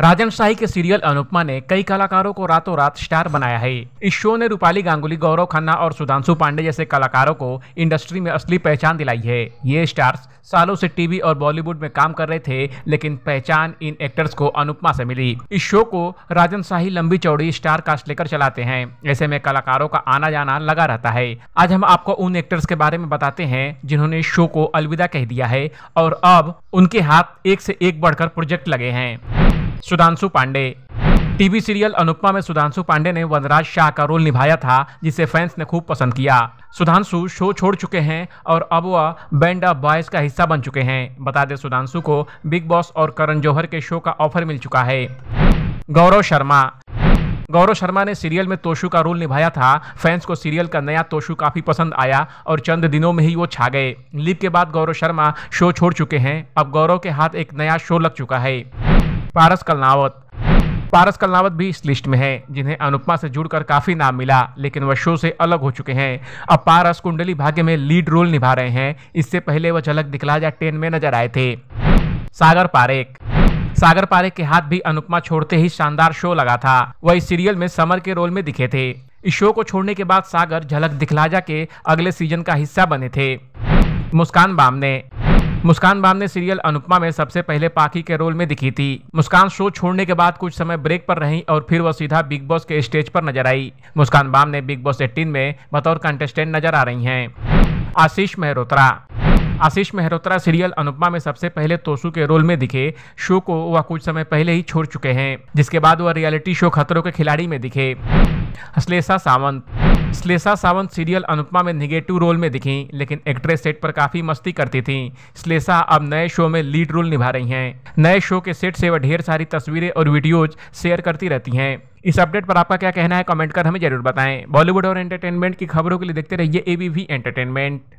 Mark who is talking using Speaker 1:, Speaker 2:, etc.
Speaker 1: राजन शाही के सीरियल अनुपमा ने कई कलाकारों को रातों रात स्टार बनाया है इस शो ने रूपाली गांगुली गौरव खन्ना और सुधांशु पांडे जैसे कलाकारों को इंडस्ट्री में असली पहचान दिलाई है ये स्टार्स सालों से टीवी और बॉलीवुड में काम कर रहे थे लेकिन पहचान इन एक्टर्स को अनुपमा से मिली इस शो को राजन शाही लंबी चौड़ी स्टार कास्ट लेकर चलाते हैं ऐसे में कलाकारों का आना जाना लगा रहता है आज हम आपको उन एक्टर्स के बारे में बताते हैं जिन्होंने शो को अलविदा कह दिया है और अब उनके हाथ एक से एक बढ़कर प्रोजेक्ट लगे हैं सुधांशु पांडे टीवी सीरियल अनुपमा में सुधांशु पांडे ने वनराज शाह का रोल निभाया था जिसे फैंस ने खूब पसंद किया सुधांशु शो छोड़ चुके हैं और अब वह बैंड ऑफ बॉयज का हिस्सा बन चुके हैं बता दें सुधांशु को बिग बॉस और करण जौहर के शो का ऑफर मिल चुका है गौरव शर्मा गौरव शर्मा ने सीरियल में तोशु का रोल निभाया था फैंस को सीरियल का नया तोशु काफ़ी पसंद आया और चंद दिनों में ही वो छा गए लीव के बाद गौरव शर्मा शो छोड़ चुके हैं अब गौरव के हाथ एक नया शो लग चुका है पारस कलनावत पारस कलनावत भी इस लिस्ट में हैं जिन्हें अनुपमा से जुड़कर काफ़ी नाम मिला लेकिन वह शो से अलग हो चुके हैं अब पारस कुंडली भाग्य में लीड रोल निभा रहे हैं इससे पहले वह झलक दिखला जा टेन में नजर आए थे सागर पारेख सागर पारेख के हाथ भी अनुपमा छोड़ते ही शानदार शो लगा था वह इस सीरियल में समर के रोल में दिखे थे इस शो को छोड़ने के बाद सागर झलक दिखलाजा के अगले सीजन का हिस्सा बने थे मुस्कान बामने मुस्कान बाम ने सीरियल अनुपमा में सबसे पहले पाखी के रोल में दिखी थी मुस्कान शो छोड़ने के बाद कुछ समय ब्रेक पर रही और फिर वह सीधा बिग बॉस के स्टेज पर नजर आई मुस्कान बाम ने बिग बॉस एटीन में बतौर कंटेस्टेंट नजर आ रही है आशीष मेहरोत्रा आशीष मेहरोत्रा सीरियल अनुपमा में सबसे पहले तोसू के रोल में दिखे शो को वह कुछ समय पहले ही छोड़ चुके हैं जिसके बाद वह रियलिटी शो खतरों के खिलाड़ी में दिखे अश्लेषा सावंत श्लेषा सावंत सीरियल अनुपमा में निगेटिव रोल में दिखीं लेकिन एक्ट्रेस सेट पर काफ़ी मस्ती करती थी श्लेषा अब नए शो में लीड रोल निभा रही हैं नए शो के सेट से वह ढेर सारी तस्वीरें और वीडियोज शेयर करती रहती हैं इस अपडेट पर आपका क्या कहना है कमेंट कर हमें जरूर बताएं बॉलीवुड और एंटरटेनमेंट की खबरों के लिए देखते रहिए एबीवी एंटरटेनमेंट